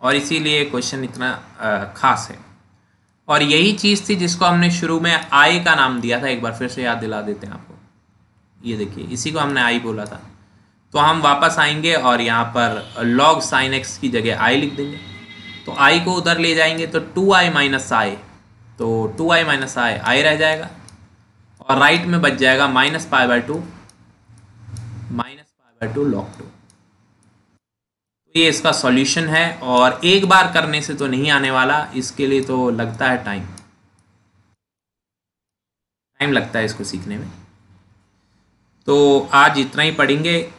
और इसीलिए क्वेश्चन इतना ख़ास है और यही चीज़ थी जिसको हमने शुरू में आई का नाम दिया था एक बार फिर से याद दिला देते हैं आपको ये देखिए इसी को हमने आई बोला था तो हम वापस आएंगे और यहाँ पर लॉग साइन एक्स की जगह आई लिख देंगे तो आई को उधर ले जाएंगे तो टू आई माइनस आई तो टू आई माइनस आई आई रह जाएगा और राइट में बच जाएगा minus pi by two minus pi by two log two तो ये इसका सॉल्यूशन है और एक बार करने से तो नहीं आने वाला इसके लिए तो लगता है टाइम टाइम लगता है इसको सीखने में तो आज इतना ही पढ़ेंगे